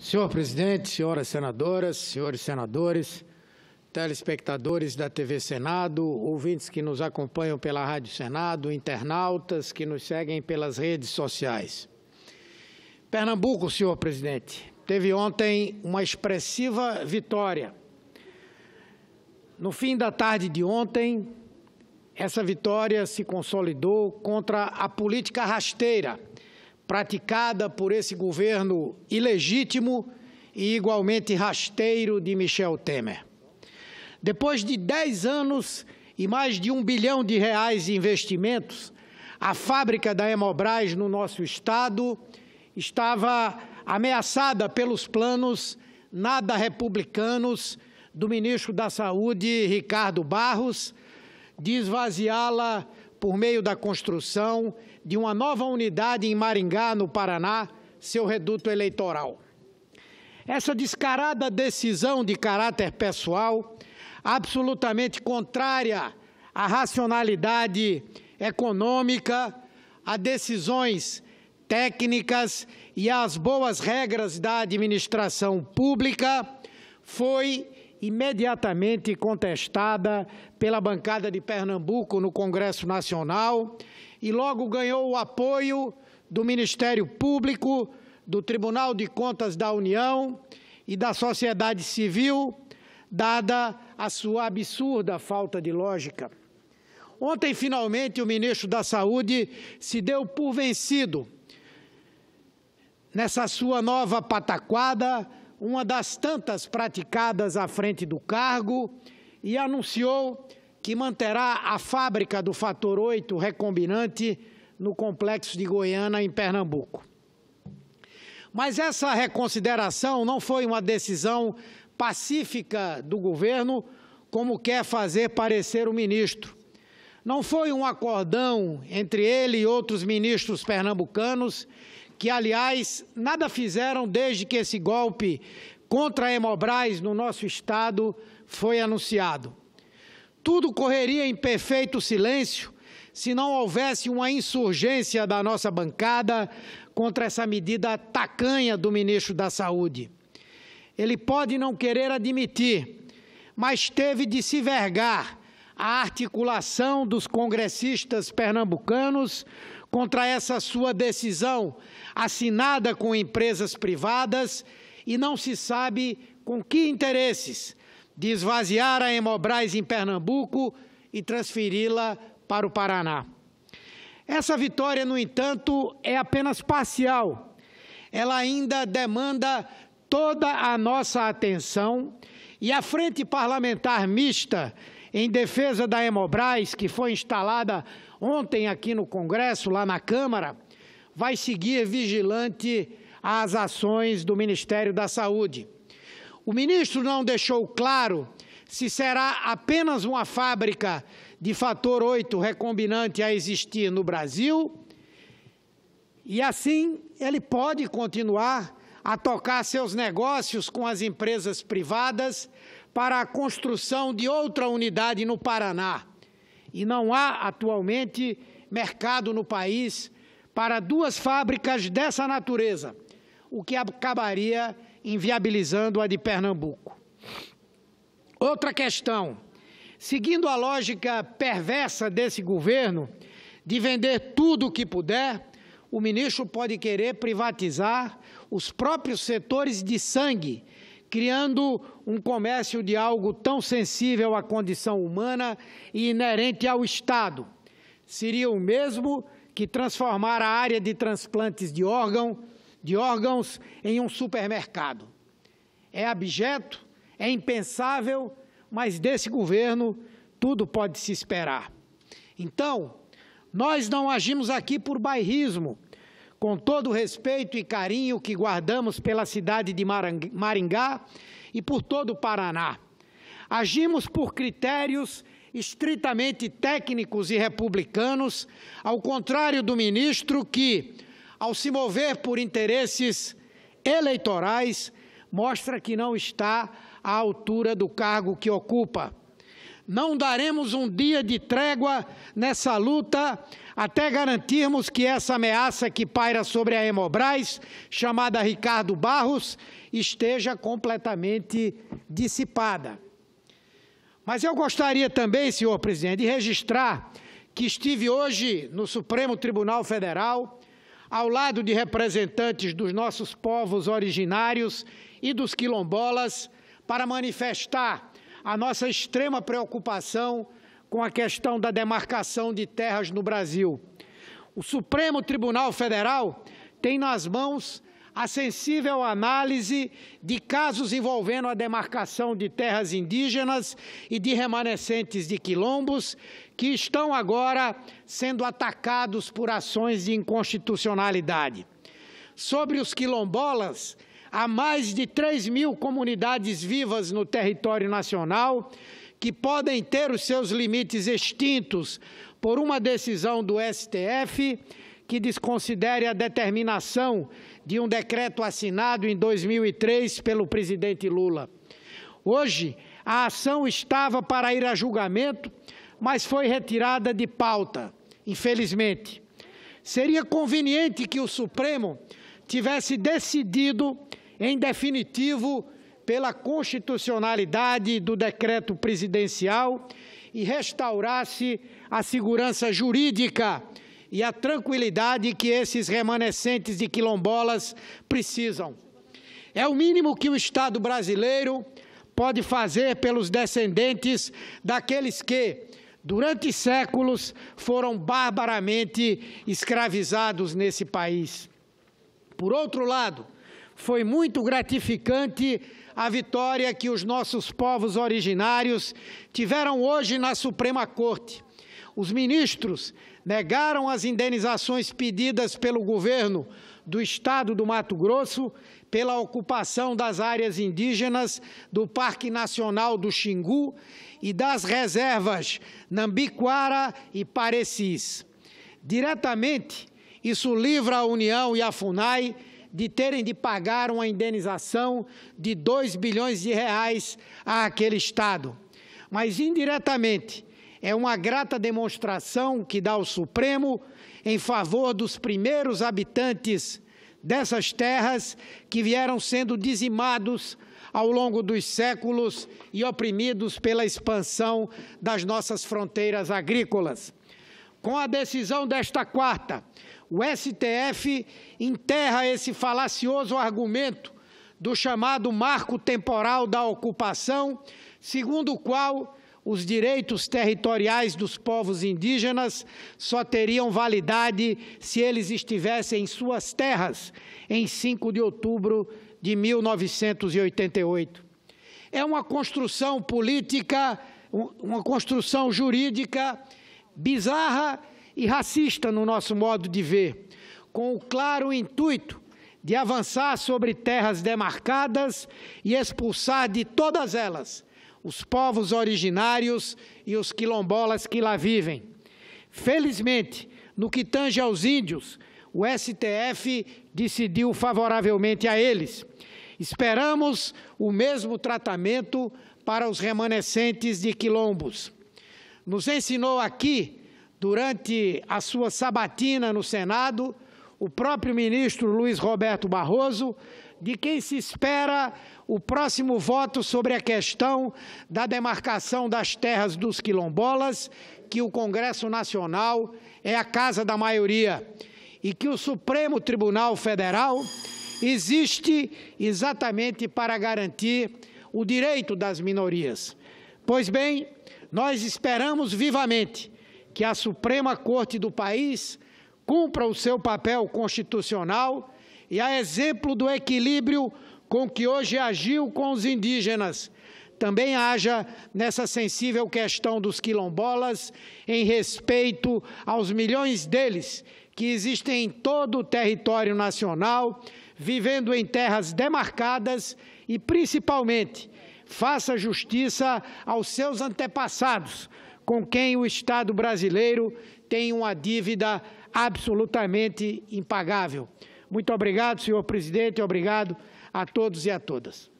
Senhor presidente, senhoras senadoras, senhores senadores, telespectadores da TV Senado, ouvintes que nos acompanham pela Rádio Senado, internautas que nos seguem pelas redes sociais. Pernambuco, senhor presidente, teve ontem uma expressiva vitória. No fim da tarde de ontem, essa vitória se consolidou contra a política rasteira praticada por esse governo ilegítimo e igualmente rasteiro de Michel Temer. Depois de 10 anos e mais de um bilhão de reais de investimentos, a fábrica da Hemobras no nosso estado estava ameaçada pelos planos nada republicanos do ministro da Saúde, Ricardo Barros, de esvaziá-la por meio da construção de uma nova unidade em Maringá, no Paraná, seu reduto eleitoral. Essa descarada decisão de caráter pessoal, absolutamente contrária à racionalidade econômica, a decisões técnicas e às boas regras da administração pública, foi imediatamente contestada pela bancada de Pernambuco no Congresso Nacional e logo ganhou o apoio do Ministério Público, do Tribunal de Contas da União e da sociedade civil, dada a sua absurda falta de lógica. Ontem, finalmente, o ministro da Saúde se deu por vencido nessa sua nova pataquada uma das tantas praticadas à frente do cargo, e anunciou que manterá a fábrica do fator 8 recombinante no complexo de Goiânia, em Pernambuco. Mas essa reconsideração não foi uma decisão pacífica do governo, como quer fazer parecer o ministro. Não foi um acordão entre ele e outros ministros pernambucanos que, aliás, nada fizeram desde que esse golpe contra a Hemobras no nosso Estado foi anunciado. Tudo correria em perfeito silêncio se não houvesse uma insurgência da nossa bancada contra essa medida tacanha do ministro da Saúde. Ele pode não querer admitir, mas teve de se vergar a articulação dos congressistas pernambucanos contra essa sua decisão assinada com empresas privadas e não se sabe com que interesses de esvaziar a Hemobras em Pernambuco e transferi-la para o Paraná. Essa vitória, no entanto, é apenas parcial. Ela ainda demanda toda a nossa atenção e a Frente Parlamentar Mista em defesa da Hemobras, que foi instalada ontem aqui no Congresso, lá na Câmara, vai seguir vigilante às ações do Ministério da Saúde. O ministro não deixou claro se será apenas uma fábrica de fator 8 recombinante a existir no Brasil, e assim ele pode continuar a tocar seus negócios com as empresas privadas para a construção de outra unidade no Paraná. E não há atualmente mercado no país para duas fábricas dessa natureza, o que acabaria inviabilizando a de Pernambuco. Outra questão: seguindo a lógica perversa desse governo de vender tudo o que puder, o ministro pode querer privatizar os próprios setores de sangue criando um comércio de algo tão sensível à condição humana e inerente ao Estado. Seria o mesmo que transformar a área de transplantes de, órgão, de órgãos em um supermercado. É abjeto, é impensável, mas desse governo tudo pode se esperar. Então, nós não agimos aqui por bairrismo, com todo o respeito e carinho que guardamos pela cidade de Maringá e por todo o Paraná, agimos por critérios estritamente técnicos e republicanos, ao contrário do ministro que, ao se mover por interesses eleitorais, mostra que não está à altura do cargo que ocupa. Não daremos um dia de trégua nessa luta até garantirmos que essa ameaça que paira sobre a Hemobras, chamada Ricardo Barros, esteja completamente dissipada. Mas eu gostaria também, senhor presidente, de registrar que estive hoje no Supremo Tribunal Federal, ao lado de representantes dos nossos povos originários e dos quilombolas, para manifestar a nossa extrema preocupação com a questão da demarcação de terras no Brasil. O Supremo Tribunal Federal tem nas mãos a sensível análise de casos envolvendo a demarcação de terras indígenas e de remanescentes de quilombos, que estão agora sendo atacados por ações de inconstitucionalidade. Sobre os quilombolas, Há mais de 3 mil comunidades vivas no território nacional que podem ter os seus limites extintos por uma decisão do STF que desconsidere a determinação de um decreto assinado em 2003 pelo presidente Lula. Hoje, a ação estava para ir a julgamento, mas foi retirada de pauta, infelizmente. Seria conveniente que o Supremo tivesse decidido em definitivo, pela constitucionalidade do decreto presidencial e restaurasse a segurança jurídica e a tranquilidade que esses remanescentes de quilombolas precisam. É o mínimo que o Estado brasileiro pode fazer pelos descendentes daqueles que, durante séculos, foram barbaramente escravizados nesse país. Por outro lado, foi muito gratificante a vitória que os nossos povos originários tiveram hoje na Suprema Corte. Os ministros negaram as indenizações pedidas pelo governo do estado do Mato Grosso pela ocupação das áreas indígenas do Parque Nacional do Xingu e das reservas Nambiquara e Parecis. Diretamente, isso livra a União e a FUNAI de terem de pagar uma indenização de 2 bilhões de reais àquele Estado. Mas, indiretamente, é uma grata demonstração que dá o Supremo em favor dos primeiros habitantes dessas terras que vieram sendo dizimados ao longo dos séculos e oprimidos pela expansão das nossas fronteiras agrícolas. Com a decisão desta quarta, o STF enterra esse falacioso argumento do chamado marco temporal da ocupação, segundo o qual os direitos territoriais dos povos indígenas só teriam validade se eles estivessem em suas terras em 5 de outubro de 1988. É uma construção política, uma construção jurídica bizarra e racista no nosso modo de ver, com o claro intuito de avançar sobre terras demarcadas e expulsar de todas elas os povos originários e os quilombolas que lá vivem. Felizmente, no que tange aos índios, o STF decidiu favoravelmente a eles. Esperamos o mesmo tratamento para os remanescentes de quilombos nos ensinou aqui, durante a sua sabatina no Senado, o próprio ministro Luiz Roberto Barroso, de quem se espera o próximo voto sobre a questão da demarcação das terras dos quilombolas, que o Congresso Nacional é a casa da maioria e que o Supremo Tribunal Federal existe exatamente para garantir o direito das minorias. Pois bem, nós esperamos vivamente que a Suprema Corte do país cumpra o seu papel constitucional e, a exemplo do equilíbrio com que hoje agiu com os indígenas, também haja nessa sensível questão dos quilombolas em respeito aos milhões deles que existem em todo o território nacional, vivendo em terras demarcadas e, principalmente, faça justiça aos seus antepassados, com quem o Estado brasileiro tem uma dívida absolutamente impagável. Muito obrigado, senhor presidente, obrigado a todos e a todas.